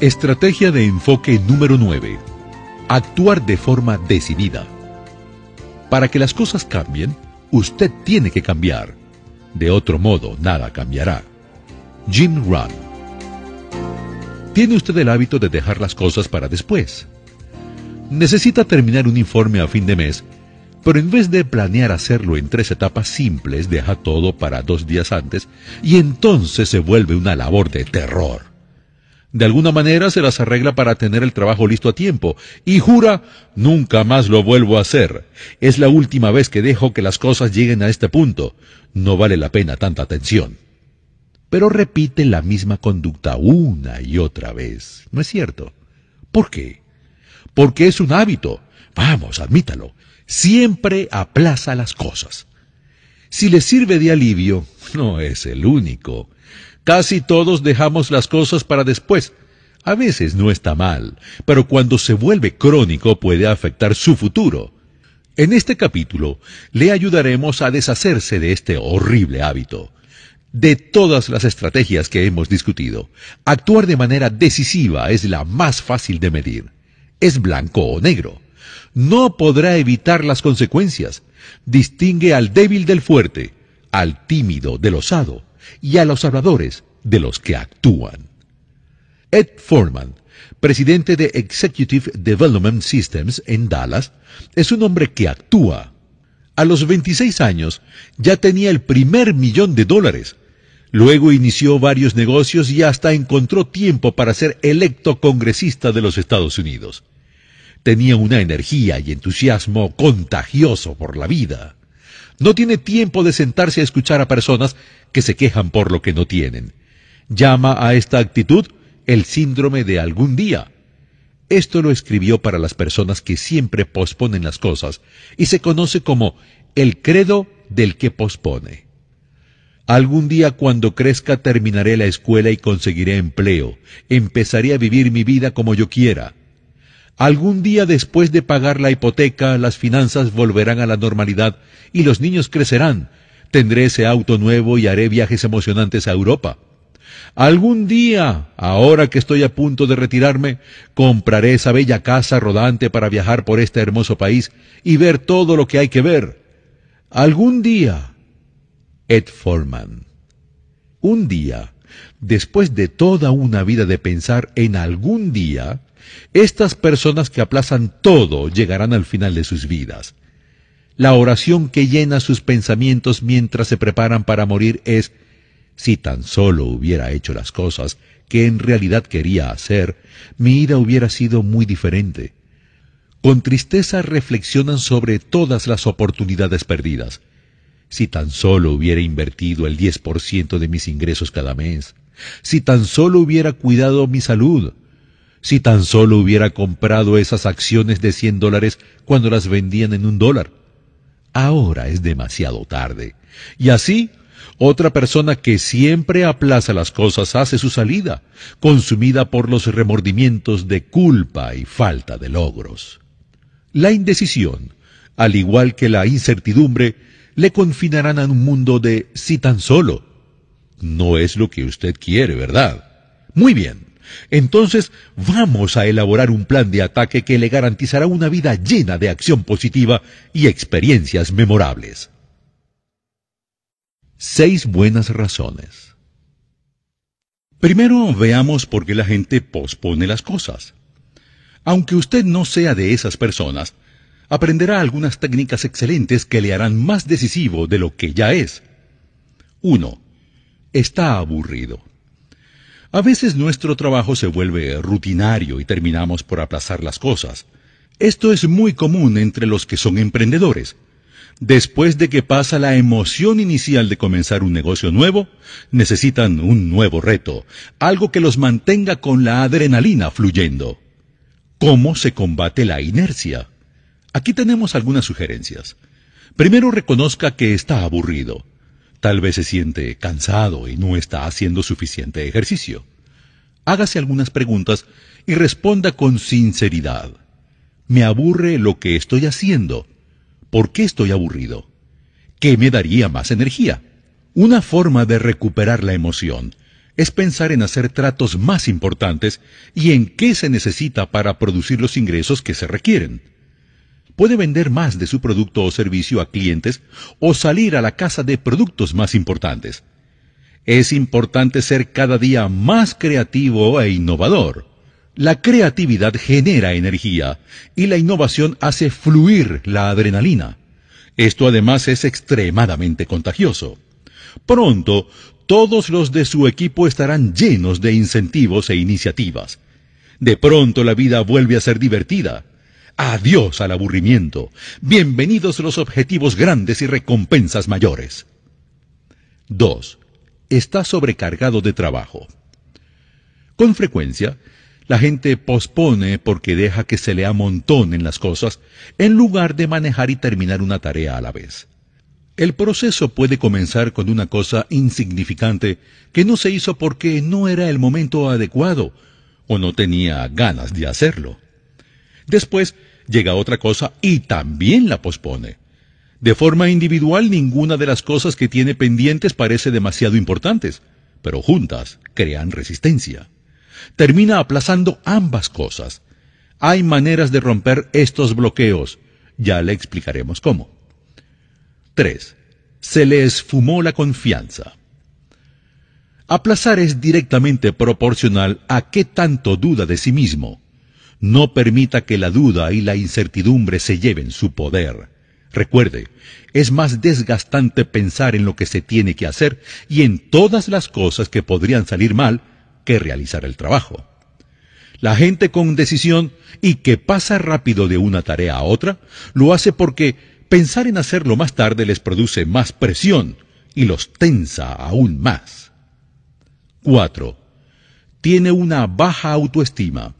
Estrategia de enfoque número 9. Actuar de forma decidida. Para que las cosas cambien, usted tiene que cambiar. De otro modo, nada cambiará. Jim Run. ¿Tiene usted el hábito de dejar las cosas para después? Necesita terminar un informe a fin de mes, pero en vez de planear hacerlo en tres etapas simples, deja todo para dos días antes y entonces se vuelve una labor de terror de alguna manera se las arregla para tener el trabajo listo a tiempo y jura, nunca más lo vuelvo a hacer. Es la última vez que dejo que las cosas lleguen a este punto. No vale la pena tanta atención. Pero repite la misma conducta una y otra vez. ¿No es cierto? ¿Por qué? Porque es un hábito. Vamos, admítalo. Siempre aplaza las cosas. Si le sirve de alivio, no es el único. Casi todos dejamos las cosas para después. A veces no está mal, pero cuando se vuelve crónico puede afectar su futuro. En este capítulo le ayudaremos a deshacerse de este horrible hábito. De todas las estrategias que hemos discutido, actuar de manera decisiva es la más fácil de medir. Es blanco o negro. No podrá evitar las consecuencias. Distingue al débil del fuerte, al tímido del osado y a los habladores de los que actúan. Ed Foreman, presidente de Executive Development Systems en Dallas, es un hombre que actúa. A los 26 años ya tenía el primer millón de dólares. Luego inició varios negocios y hasta encontró tiempo para ser electo congresista de los Estados Unidos. Tenía una energía y entusiasmo contagioso por la vida. No tiene tiempo de sentarse a escuchar a personas que se quejan por lo que no tienen. Llama a esta actitud el síndrome de algún día. Esto lo escribió para las personas que siempre posponen las cosas y se conoce como el credo del que pospone. Algún día cuando crezca terminaré la escuela y conseguiré empleo. Empezaré a vivir mi vida como yo quiera. Algún día después de pagar la hipoteca, las finanzas volverán a la normalidad y los niños crecerán. Tendré ese auto nuevo y haré viajes emocionantes a Europa. Algún día, ahora que estoy a punto de retirarme, compraré esa bella casa rodante para viajar por este hermoso país y ver todo lo que hay que ver. Algún día, Ed Foreman. Un día, después de toda una vida de pensar en algún día, estas personas que aplazan todo llegarán al final de sus vidas. La oración que llena sus pensamientos mientras se preparan para morir es, si tan solo hubiera hecho las cosas que en realidad quería hacer, mi vida hubiera sido muy diferente. Con tristeza reflexionan sobre todas las oportunidades perdidas. Si tan solo hubiera invertido el 10% de mis ingresos cada mes, si tan solo hubiera cuidado mi salud, si tan solo hubiera comprado esas acciones de 100 dólares cuando las vendían en un dólar. Ahora es demasiado tarde. Y así, otra persona que siempre aplaza las cosas hace su salida, consumida por los remordimientos de culpa y falta de logros. La indecisión, al igual que la incertidumbre, le confinarán a un mundo de si tan solo. No es lo que usted quiere, ¿verdad? Muy bien. Entonces, vamos a elaborar un plan de ataque que le garantizará una vida llena de acción positiva y experiencias memorables. Seis buenas razones. Primero veamos por qué la gente pospone las cosas. Aunque usted no sea de esas personas, aprenderá algunas técnicas excelentes que le harán más decisivo de lo que ya es. 1. Está aburrido. A veces nuestro trabajo se vuelve rutinario y terminamos por aplazar las cosas. Esto es muy común entre los que son emprendedores. Después de que pasa la emoción inicial de comenzar un negocio nuevo, necesitan un nuevo reto, algo que los mantenga con la adrenalina fluyendo. ¿Cómo se combate la inercia? Aquí tenemos algunas sugerencias. Primero reconozca que está aburrido. Tal vez se siente cansado y no está haciendo suficiente ejercicio. Hágase algunas preguntas y responda con sinceridad. Me aburre lo que estoy haciendo. ¿Por qué estoy aburrido? ¿Qué me daría más energía? Una forma de recuperar la emoción es pensar en hacer tratos más importantes y en qué se necesita para producir los ingresos que se requieren puede vender más de su producto o servicio a clientes o salir a la casa de productos más importantes. Es importante ser cada día más creativo e innovador. La creatividad genera energía y la innovación hace fluir la adrenalina. Esto además es extremadamente contagioso. Pronto, todos los de su equipo estarán llenos de incentivos e iniciativas. De pronto la vida vuelve a ser divertida. Adiós al aburrimiento. Bienvenidos los objetivos grandes y recompensas mayores. 2. Está sobrecargado de trabajo. Con frecuencia, la gente pospone porque deja que se le en las cosas en lugar de manejar y terminar una tarea a la vez. El proceso puede comenzar con una cosa insignificante que no se hizo porque no era el momento adecuado o no tenía ganas de hacerlo. Después llega otra cosa y también la pospone. De forma individual, ninguna de las cosas que tiene pendientes parece demasiado importantes, pero juntas crean resistencia. Termina aplazando ambas cosas. Hay maneras de romper estos bloqueos. Ya le explicaremos cómo. 3. Se le esfumó la confianza. Aplazar es directamente proporcional a qué tanto duda de sí mismo. No permita que la duda y la incertidumbre se lleven su poder. Recuerde, es más desgastante pensar en lo que se tiene que hacer y en todas las cosas que podrían salir mal que realizar el trabajo. La gente con decisión y que pasa rápido de una tarea a otra, lo hace porque pensar en hacerlo más tarde les produce más presión y los tensa aún más. 4. Tiene una baja autoestima.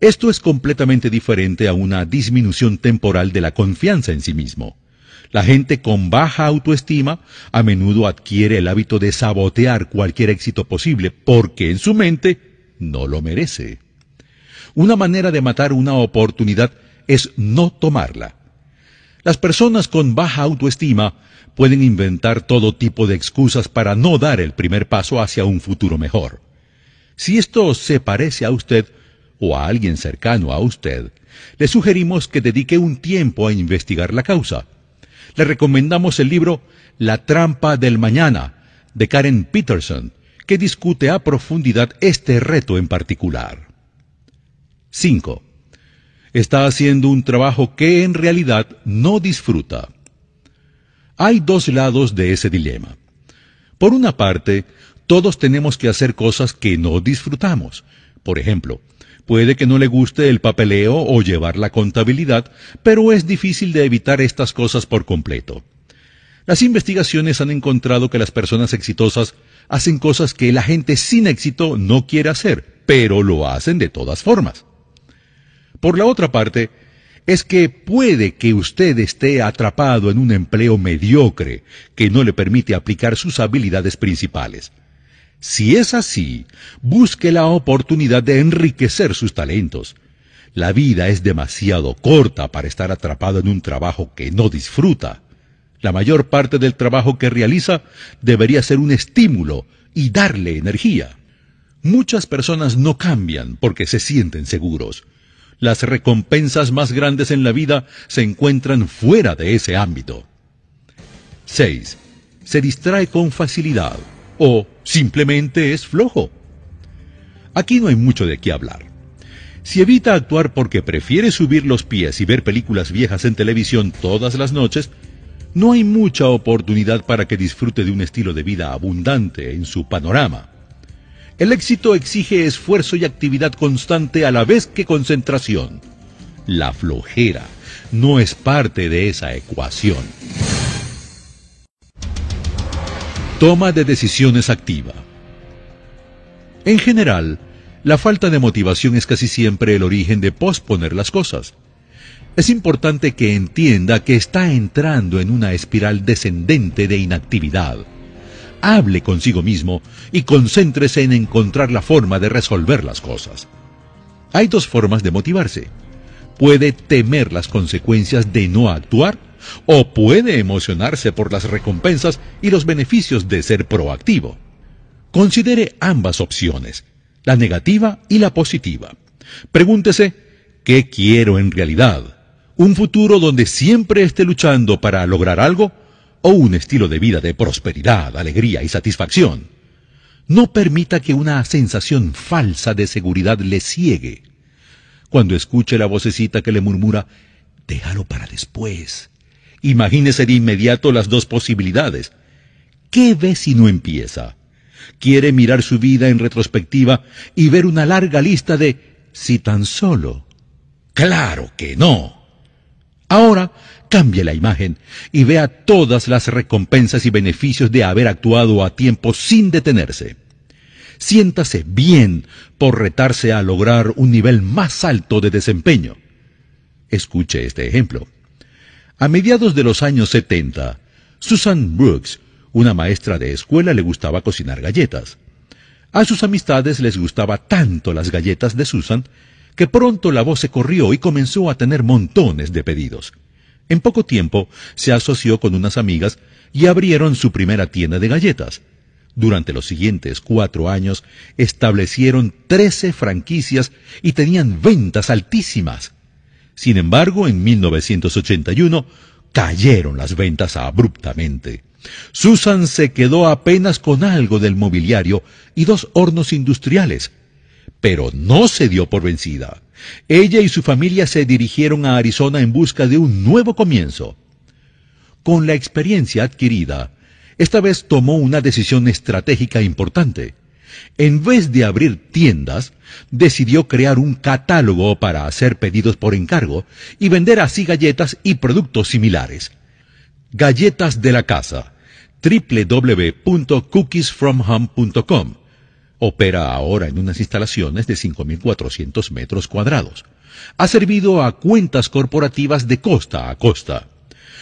Esto es completamente diferente a una disminución temporal de la confianza en sí mismo. La gente con baja autoestima a menudo adquiere el hábito de sabotear cualquier éxito posible porque en su mente no lo merece. Una manera de matar una oportunidad es no tomarla. Las personas con baja autoestima pueden inventar todo tipo de excusas para no dar el primer paso hacia un futuro mejor. Si esto se parece a usted, o a alguien cercano a usted, le sugerimos que dedique un tiempo a investigar la causa. Le recomendamos el libro La trampa del mañana de Karen Peterson, que discute a profundidad este reto en particular. 5. Está haciendo un trabajo que en realidad no disfruta. Hay dos lados de ese dilema. Por una parte, todos tenemos que hacer cosas que no disfrutamos. Por ejemplo, Puede que no le guste el papeleo o llevar la contabilidad, pero es difícil de evitar estas cosas por completo. Las investigaciones han encontrado que las personas exitosas hacen cosas que la gente sin éxito no quiere hacer, pero lo hacen de todas formas. Por la otra parte, es que puede que usted esté atrapado en un empleo mediocre que no le permite aplicar sus habilidades principales. Si es así, busque la oportunidad de enriquecer sus talentos. La vida es demasiado corta para estar atrapado en un trabajo que no disfruta. La mayor parte del trabajo que realiza debería ser un estímulo y darle energía. Muchas personas no cambian porque se sienten seguros. Las recompensas más grandes en la vida se encuentran fuera de ese ámbito. 6. Se distrae con facilidad o Simplemente es flojo. Aquí no hay mucho de qué hablar. Si evita actuar porque prefiere subir los pies y ver películas viejas en televisión todas las noches, no hay mucha oportunidad para que disfrute de un estilo de vida abundante en su panorama. El éxito exige esfuerzo y actividad constante a la vez que concentración. La flojera no es parte de esa ecuación. Toma de decisiones activa. En general, la falta de motivación es casi siempre el origen de posponer las cosas. Es importante que entienda que está entrando en una espiral descendente de inactividad. Hable consigo mismo y concéntrese en encontrar la forma de resolver las cosas. Hay dos formas de motivarse. Puede temer las consecuencias de no actuar o puede emocionarse por las recompensas y los beneficios de ser proactivo. Considere ambas opciones, la negativa y la positiva. Pregúntese, ¿qué quiero en realidad? ¿Un futuro donde siempre esté luchando para lograr algo? ¿O un estilo de vida de prosperidad, alegría y satisfacción? No permita que una sensación falsa de seguridad le ciegue. Cuando escuche la vocecita que le murmura, déjalo para después. Imagínese de inmediato las dos posibilidades. ¿Qué ve si no empieza? Quiere mirar su vida en retrospectiva y ver una larga lista de si tan solo. Claro que no. Ahora cambie la imagen y vea todas las recompensas y beneficios de haber actuado a tiempo sin detenerse. Siéntase bien por retarse a lograr un nivel más alto de desempeño. Escuche este ejemplo. A mediados de los años 70, Susan Brooks, una maestra de escuela, le gustaba cocinar galletas. A sus amistades les gustaba tanto las galletas de Susan que pronto la voz se corrió y comenzó a tener montones de pedidos. En poco tiempo se asoció con unas amigas y abrieron su primera tienda de galletas. Durante los siguientes cuatro años establecieron trece franquicias y tenían ventas altísimas. Sin embargo, en 1981 cayeron las ventas abruptamente. Susan se quedó apenas con algo del mobiliario y dos hornos industriales, pero no se dio por vencida. Ella y su familia se dirigieron a Arizona en busca de un nuevo comienzo. Con la experiencia adquirida, esta vez tomó una decisión estratégica importante. En vez de abrir tiendas, decidió crear un catálogo para hacer pedidos por encargo y vender así galletas y productos similares. Galletas de la casa www.cookiesfromhome.com opera ahora en unas instalaciones de 5.400 metros cuadrados. Ha servido a cuentas corporativas de costa a costa.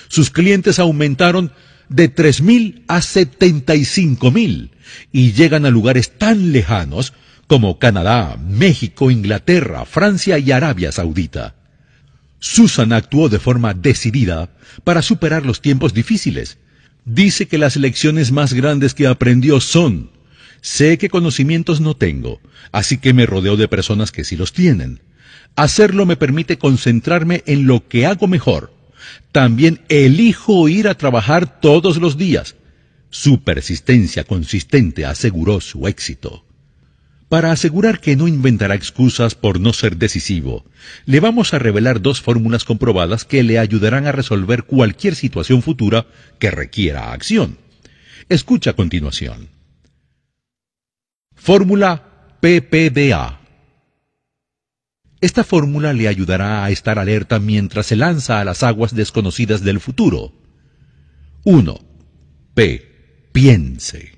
Sus clientes aumentaron de 3.000 a 75.000 y llegan a lugares tan lejanos como Canadá, México, Inglaterra, Francia y Arabia Saudita. Susan actuó de forma decidida para superar los tiempos difíciles. Dice que las lecciones más grandes que aprendió son, sé que conocimientos no tengo, así que me rodeo de personas que sí los tienen. Hacerlo me permite concentrarme en lo que hago mejor también elijo ir a trabajar todos los días. Su persistencia consistente aseguró su éxito. Para asegurar que no inventará excusas por no ser decisivo, le vamos a revelar dos fórmulas comprobadas que le ayudarán a resolver cualquier situación futura que requiera acción. Escucha a continuación. Fórmula PPDA esta fórmula le ayudará a estar alerta mientras se lanza a las aguas desconocidas del futuro. 1. P. Piense.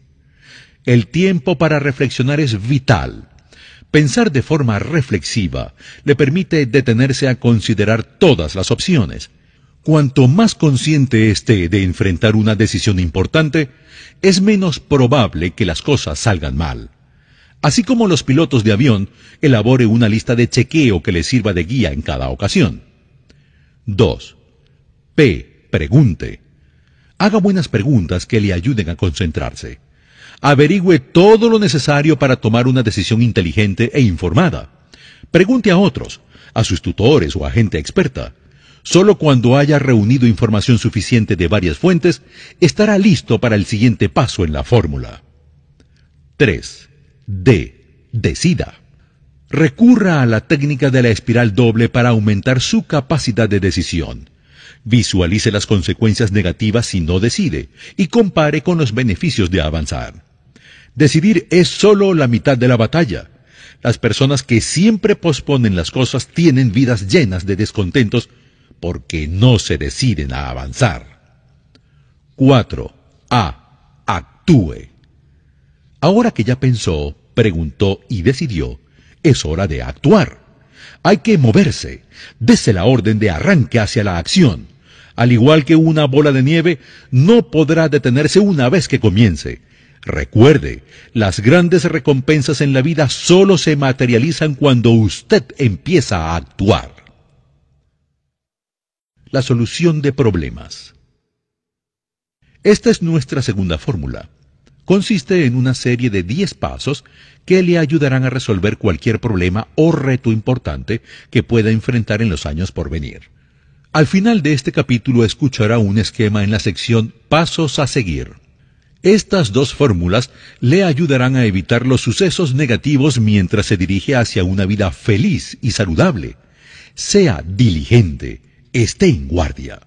El tiempo para reflexionar es vital. Pensar de forma reflexiva le permite detenerse a considerar todas las opciones. Cuanto más consciente esté de enfrentar una decisión importante, es menos probable que las cosas salgan mal así como los pilotos de avión, elabore una lista de chequeo que le sirva de guía en cada ocasión. 2. P. Pregunte. Haga buenas preguntas que le ayuden a concentrarse. Averigüe todo lo necesario para tomar una decisión inteligente e informada. Pregunte a otros, a sus tutores o a gente experta. Solo cuando haya reunido información suficiente de varias fuentes, estará listo para el siguiente paso en la fórmula. 3. D. Decida. Recurra a la técnica de la espiral doble para aumentar su capacidad de decisión. Visualice las consecuencias negativas si no decide y compare con los beneficios de avanzar. Decidir es solo la mitad de la batalla. Las personas que siempre posponen las cosas tienen vidas llenas de descontentos porque no se deciden a avanzar. 4. A. Actúe. Ahora que ya pensó, preguntó y decidió, es hora de actuar. Hay que moverse. Dese la orden de arranque hacia la acción. Al igual que una bola de nieve, no podrá detenerse una vez que comience. Recuerde, las grandes recompensas en la vida solo se materializan cuando usted empieza a actuar. La solución de problemas. Esta es nuestra segunda fórmula consiste en una serie de 10 pasos que le ayudarán a resolver cualquier problema o reto importante que pueda enfrentar en los años por venir. Al final de este capítulo escuchará un esquema en la sección Pasos a seguir. Estas dos fórmulas le ayudarán a evitar los sucesos negativos mientras se dirige hacia una vida feliz y saludable. Sea diligente, esté en guardia.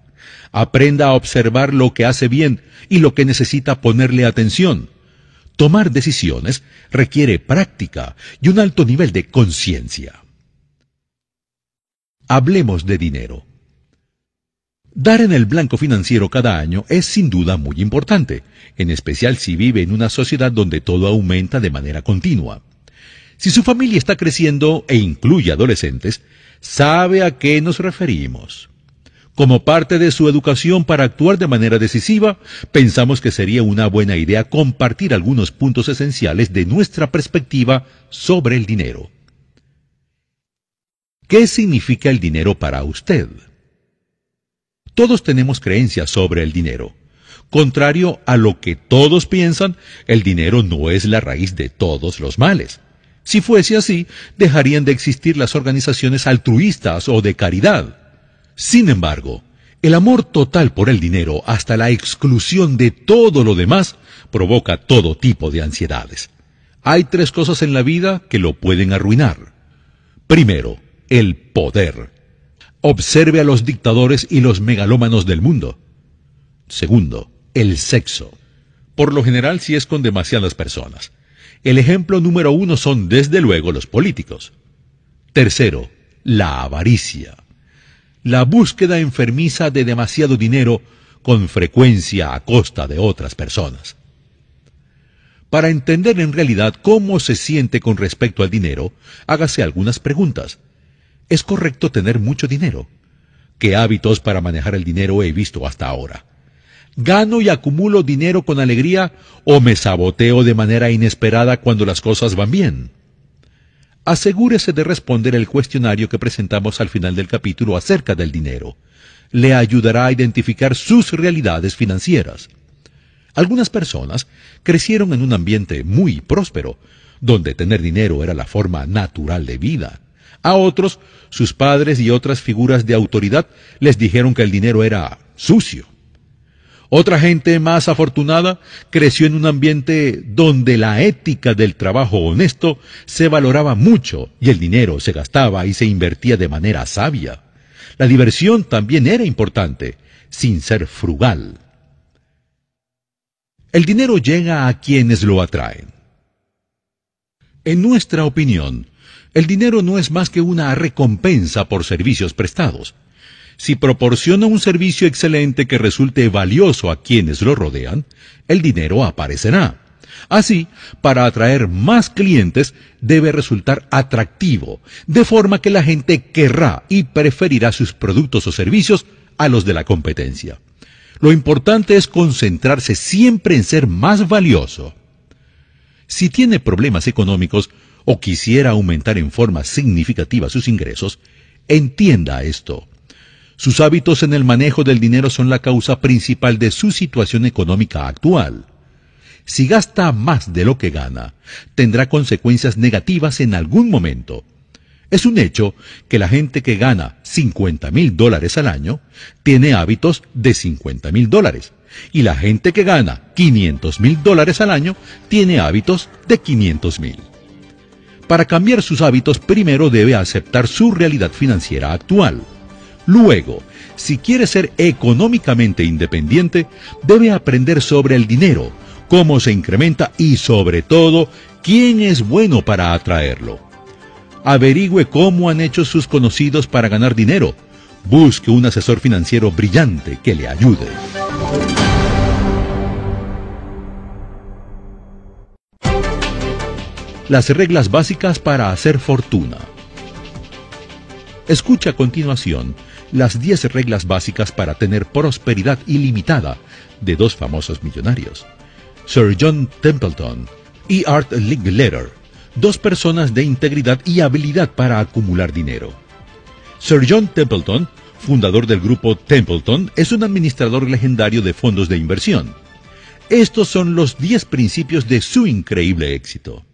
Aprenda a observar lo que hace bien y lo que necesita ponerle atención Tomar decisiones requiere práctica y un alto nivel de conciencia. Hablemos de dinero. Dar en el blanco financiero cada año es sin duda muy importante, en especial si vive en una sociedad donde todo aumenta de manera continua. Si su familia está creciendo e incluye adolescentes, sabe a qué nos referimos. Como parte de su educación para actuar de manera decisiva, pensamos que sería una buena idea compartir algunos puntos esenciales de nuestra perspectiva sobre el dinero. ¿Qué significa el dinero para usted? Todos tenemos creencias sobre el dinero. Contrario a lo que todos piensan, el dinero no es la raíz de todos los males. Si fuese así, dejarían de existir las organizaciones altruistas o de caridad. Sin embargo, el amor total por el dinero hasta la exclusión de todo lo demás provoca todo tipo de ansiedades. Hay tres cosas en la vida que lo pueden arruinar. Primero, el poder. Observe a los dictadores y los megalómanos del mundo. Segundo, el sexo. Por lo general si es con demasiadas personas. El ejemplo número uno son desde luego los políticos. Tercero, la avaricia la búsqueda enfermiza de demasiado dinero con frecuencia a costa de otras personas. Para entender en realidad cómo se siente con respecto al dinero, hágase algunas preguntas. ¿Es correcto tener mucho dinero? ¿Qué hábitos para manejar el dinero he visto hasta ahora? ¿Gano y acumulo dinero con alegría o me saboteo de manera inesperada cuando las cosas van bien? asegúrese de responder el cuestionario que presentamos al final del capítulo acerca del dinero. Le ayudará a identificar sus realidades financieras. Algunas personas crecieron en un ambiente muy próspero, donde tener dinero era la forma natural de vida. A otros, sus padres y otras figuras de autoridad les dijeron que el dinero era sucio. Otra gente más afortunada creció en un ambiente donde la ética del trabajo honesto se valoraba mucho y el dinero se gastaba y se invertía de manera sabia. La diversión también era importante, sin ser frugal. El dinero llega a quienes lo atraen. En nuestra opinión, el dinero no es más que una recompensa por servicios prestados. Si proporciona un servicio excelente que resulte valioso a quienes lo rodean, el dinero aparecerá. Así, para atraer más clientes debe resultar atractivo, de forma que la gente querrá y preferirá sus productos o servicios a los de la competencia. Lo importante es concentrarse siempre en ser más valioso. Si tiene problemas económicos o quisiera aumentar en forma significativa sus ingresos, entienda esto. Sus hábitos en el manejo del dinero son la causa principal de su situación económica actual. Si gasta más de lo que gana, tendrá consecuencias negativas en algún momento. Es un hecho que la gente que gana 50 mil dólares al año tiene hábitos de 50 mil dólares. Y la gente que gana 500 mil dólares al año tiene hábitos de 500 mil. Para cambiar sus hábitos primero debe aceptar su realidad financiera actual Luego, si quiere ser económicamente independiente, debe aprender sobre el dinero, cómo se incrementa y sobre todo, quién es bueno para atraerlo. Averigüe cómo han hecho sus conocidos para ganar dinero. Busque un asesor financiero brillante que le ayude. Las reglas básicas para hacer fortuna. Escucha a continuación las 10 reglas básicas para tener prosperidad ilimitada de dos famosos millonarios, Sir John Templeton y Art Letter, dos personas de integridad y habilidad para acumular dinero. Sir John Templeton, fundador del grupo Templeton, es un administrador legendario de fondos de inversión. Estos son los 10 principios de su increíble éxito.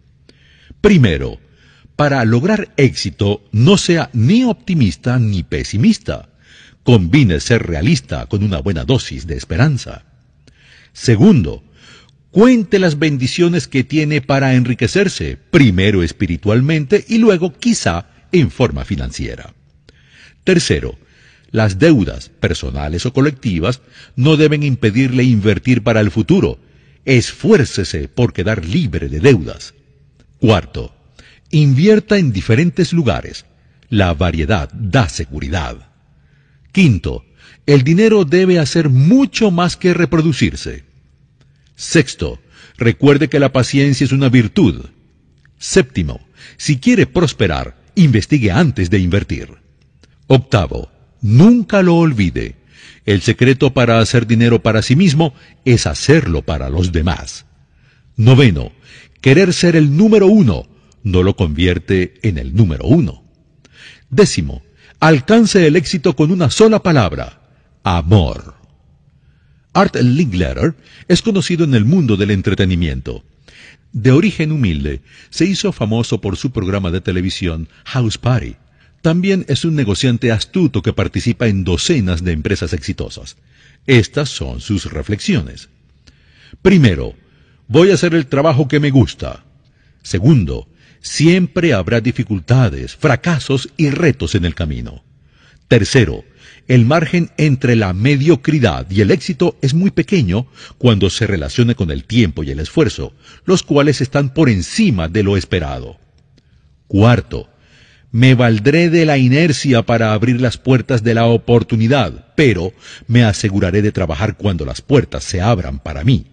Primero, para lograr éxito no sea ni optimista ni pesimista combine ser realista con una buena dosis de esperanza. Segundo, cuente las bendiciones que tiene para enriquecerse, primero espiritualmente y luego quizá en forma financiera. Tercero, las deudas, personales o colectivas, no deben impedirle invertir para el futuro. Esfuércese por quedar libre de deudas. Cuarto, invierta en diferentes lugares. La variedad da seguridad. Quinto, el dinero debe hacer mucho más que reproducirse. Sexto, recuerde que la paciencia es una virtud. Séptimo, si quiere prosperar, investigue antes de invertir. Octavo, nunca lo olvide. El secreto para hacer dinero para sí mismo es hacerlo para los demás. Noveno, querer ser el número uno no lo convierte en el número uno. Décimo, alcance el éxito con una sola palabra, amor. Art Linkletter es conocido en el mundo del entretenimiento. De origen humilde, se hizo famoso por su programa de televisión House Party. También es un negociante astuto que participa en docenas de empresas exitosas. Estas son sus reflexiones. Primero, voy a hacer el trabajo que me gusta. Segundo, siempre habrá dificultades, fracasos y retos en el camino. Tercero, el margen entre la mediocridad y el éxito es muy pequeño cuando se relaciona con el tiempo y el esfuerzo, los cuales están por encima de lo esperado. Cuarto, me valdré de la inercia para abrir las puertas de la oportunidad, pero me aseguraré de trabajar cuando las puertas se abran para mí.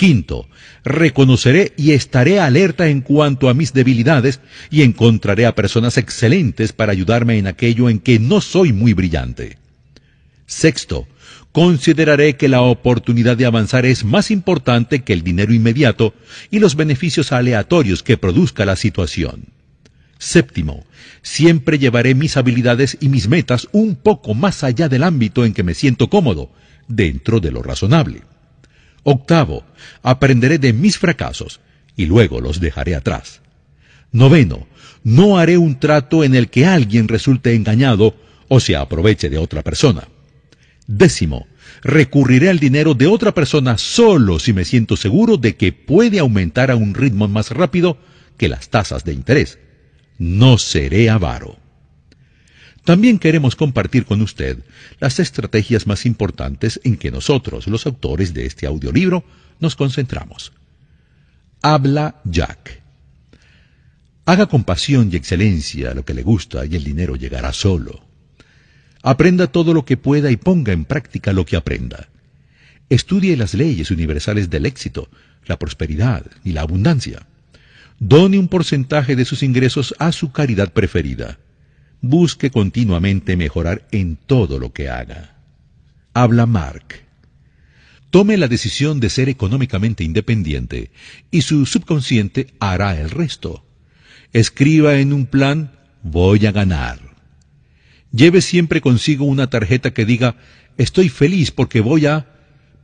Quinto, reconoceré y estaré alerta en cuanto a mis debilidades y encontraré a personas excelentes para ayudarme en aquello en que no soy muy brillante. Sexto, consideraré que la oportunidad de avanzar es más importante que el dinero inmediato y los beneficios aleatorios que produzca la situación. Séptimo, siempre llevaré mis habilidades y mis metas un poco más allá del ámbito en que me siento cómodo, dentro de lo razonable. Octavo, aprenderé de mis fracasos y luego los dejaré atrás. Noveno, no haré un trato en el que alguien resulte engañado o se aproveche de otra persona. Décimo, recurriré al dinero de otra persona solo si me siento seguro de que puede aumentar a un ritmo más rápido que las tasas de interés. No seré avaro. También queremos compartir con usted las estrategias más importantes en que nosotros, los autores de este audiolibro, nos concentramos. Habla Jack. Haga con pasión y excelencia lo que le gusta y el dinero llegará solo. Aprenda todo lo que pueda y ponga en práctica lo que aprenda. Estudie las leyes universales del éxito, la prosperidad y la abundancia. Done un porcentaje de sus ingresos a su caridad preferida busque continuamente mejorar en todo lo que haga. Habla Mark. Tome la decisión de ser económicamente independiente y su subconsciente hará el resto. Escriba en un plan voy a ganar. Lleve siempre consigo una tarjeta que diga estoy feliz porque voy a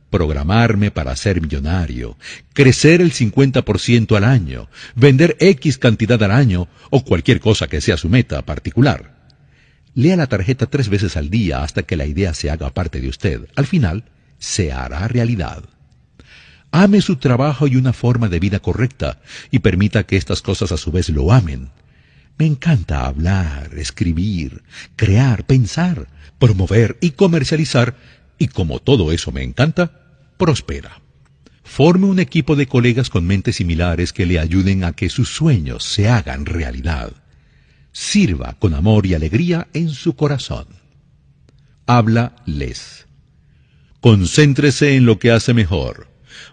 programarme para ser millonario, crecer el 50% al año, vender X cantidad al año o cualquier cosa que sea su meta particular. Lea la tarjeta tres veces al día hasta que la idea se haga parte de usted. Al final, se hará realidad. Ame su trabajo y una forma de vida correcta y permita que estas cosas a su vez lo amen. Me encanta hablar, escribir, crear, pensar, promover y comercializar y como todo eso me encanta, prospera. Forme un equipo de colegas con mentes similares que le ayuden a que sus sueños se hagan realidad. Sirva con amor y alegría en su corazón. Habla les. Concéntrese en lo que hace mejor.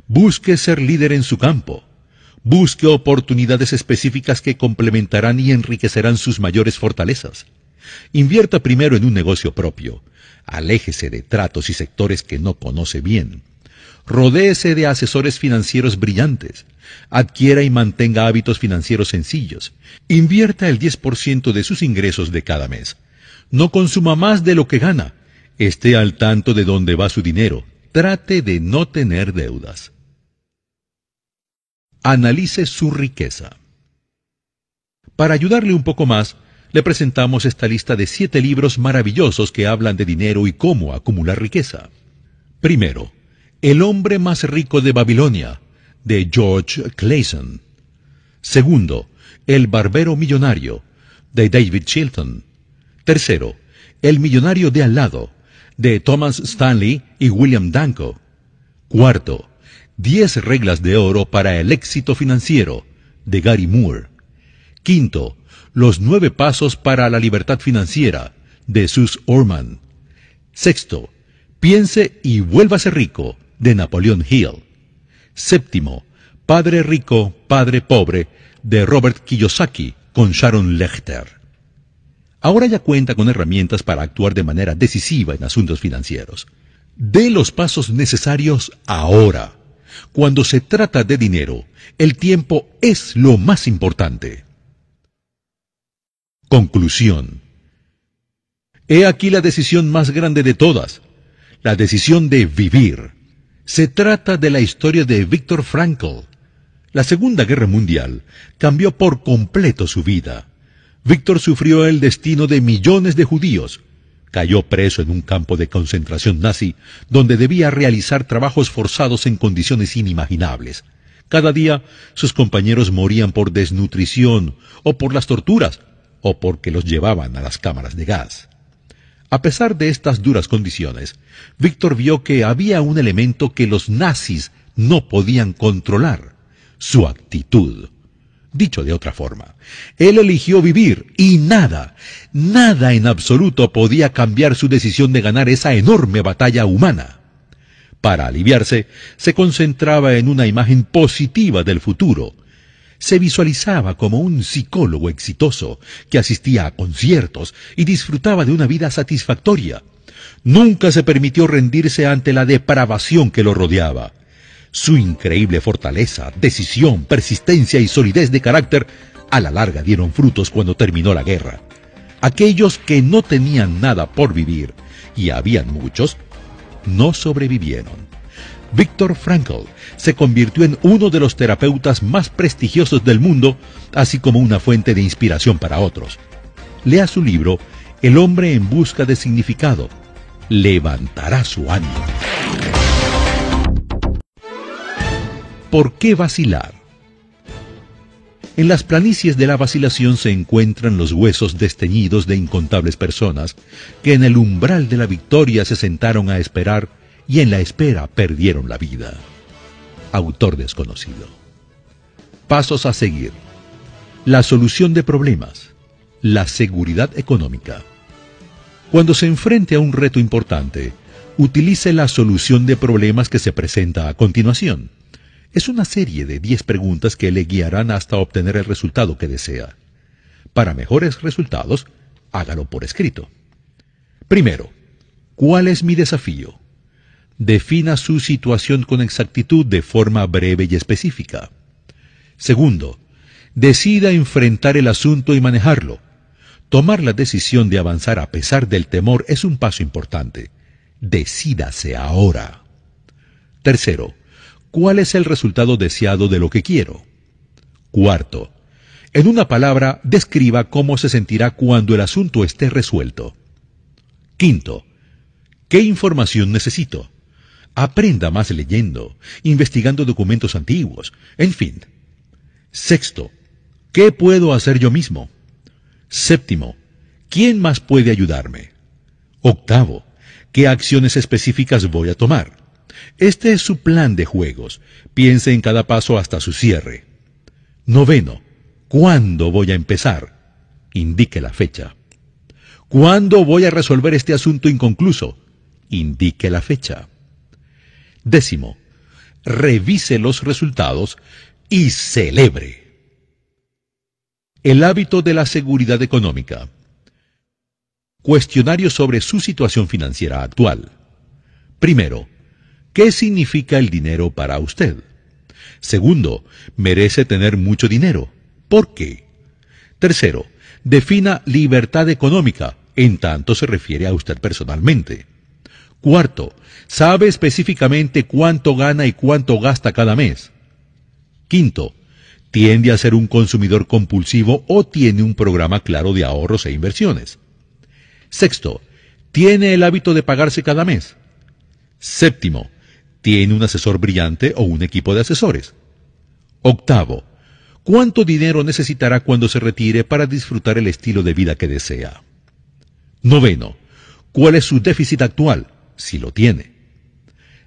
Busque ser líder en su campo. Busque oportunidades específicas que complementarán y enriquecerán sus mayores fortalezas. Invierta primero en un negocio propio Aléjese de tratos y sectores que no conoce bien. Rodéese de asesores financieros brillantes. Adquiera y mantenga hábitos financieros sencillos. Invierta el 10% de sus ingresos de cada mes. No consuma más de lo que gana. Esté al tanto de dónde va su dinero. Trate de no tener deudas. Analice su riqueza. Para ayudarle un poco más, le presentamos esta lista de siete libros maravillosos que hablan de dinero y cómo acumular riqueza. Primero, El hombre más rico de Babilonia, de George Clayson. Segundo, El barbero millonario, de David Chilton. Tercero, El millonario de al lado, de Thomas Stanley y William Danko. Cuarto, Diez reglas de oro para el éxito financiero, de Gary Moore. Quinto, los nueve pasos para la libertad financiera, de Sus Orman. Sexto, Piense y vuélvase rico, de Napoleón Hill. Séptimo, Padre rico, padre pobre, de Robert Kiyosaki, con Sharon Lechter. Ahora ya cuenta con herramientas para actuar de manera decisiva en asuntos financieros. De los pasos necesarios ahora. Cuando se trata de dinero, el tiempo es lo más importante. Conclusión. He aquí la decisión más grande de todas, la decisión de vivir. Se trata de la historia de Víctor Frankl. La Segunda Guerra Mundial cambió por completo su vida. Víctor sufrió el destino de millones de judíos. Cayó preso en un campo de concentración nazi donde debía realizar trabajos forzados en condiciones inimaginables. Cada día sus compañeros morían por desnutrición o por las torturas o porque los llevaban a las cámaras de gas. A pesar de estas duras condiciones, Víctor vio que había un elemento que los nazis no podían controlar, su actitud. Dicho de otra forma, él eligió vivir y nada, nada en absoluto podía cambiar su decisión de ganar esa enorme batalla humana. Para aliviarse, se concentraba en una imagen positiva del futuro, se visualizaba como un psicólogo exitoso que asistía a conciertos y disfrutaba de una vida satisfactoria. Nunca se permitió rendirse ante la depravación que lo rodeaba. Su increíble fortaleza, decisión, persistencia y solidez de carácter a la larga dieron frutos cuando terminó la guerra. Aquellos que no tenían nada por vivir, y habían muchos, no sobrevivieron. Víctor Frankl se convirtió en uno de los terapeutas más prestigiosos del mundo, así como una fuente de inspiración para otros. Lea su libro El hombre en busca de significado. Levantará su ánimo. ¿Por qué vacilar? En las planicies de la vacilación se encuentran los huesos desteñidos de incontables personas que en el umbral de la victoria se sentaron a esperar y en la espera perdieron la vida autor desconocido. Pasos a seguir. La solución de problemas. La seguridad económica. Cuando se enfrente a un reto importante, utilice la solución de problemas que se presenta a continuación. Es una serie de 10 preguntas que le guiarán hasta obtener el resultado que desea. Para mejores resultados, hágalo por escrito. Primero, ¿cuál es mi desafío? defina su situación con exactitud de forma breve y específica. Segundo, decida enfrentar el asunto y manejarlo. Tomar la decisión de avanzar a pesar del temor es un paso importante. Decídase ahora. Tercero, ¿cuál es el resultado deseado de lo que quiero? Cuarto, en una palabra, describa cómo se sentirá cuando el asunto esté resuelto. Quinto, ¿qué información necesito? Aprenda más leyendo, investigando documentos antiguos, en fin. Sexto, ¿qué puedo hacer yo mismo? Séptimo, ¿quién más puede ayudarme? Octavo, ¿qué acciones específicas voy a tomar? Este es su plan de juegos. Piense en cada paso hasta su cierre. Noveno, ¿cuándo voy a empezar? Indique la fecha. ¿Cuándo voy a resolver este asunto inconcluso? Indique la fecha. Décimo, revise los resultados y celebre. El hábito de la seguridad económica. Cuestionario sobre su situación financiera actual. Primero, ¿qué significa el dinero para usted? Segundo, ¿merece tener mucho dinero? ¿Por qué? Tercero, defina libertad económica, en tanto se refiere a usted personalmente. Cuarto, sabe específicamente cuánto gana y cuánto gasta cada mes. Quinto, tiende a ser un consumidor compulsivo o tiene un programa claro de ahorros e inversiones. Sexto, tiene el hábito de pagarse cada mes. Séptimo, tiene un asesor brillante o un equipo de asesores. Octavo, ¿cuánto dinero necesitará cuando se retire para disfrutar el estilo de vida que desea? Noveno, ¿cuál es su déficit actual? si lo tiene.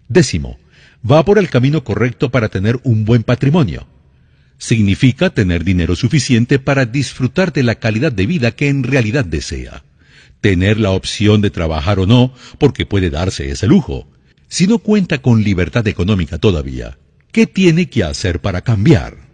Décimo, va por el camino correcto para tener un buen patrimonio. Significa tener dinero suficiente para disfrutar de la calidad de vida que en realidad desea. Tener la opción de trabajar o no, porque puede darse ese lujo. Si no cuenta con libertad económica todavía, ¿qué tiene que hacer para cambiar?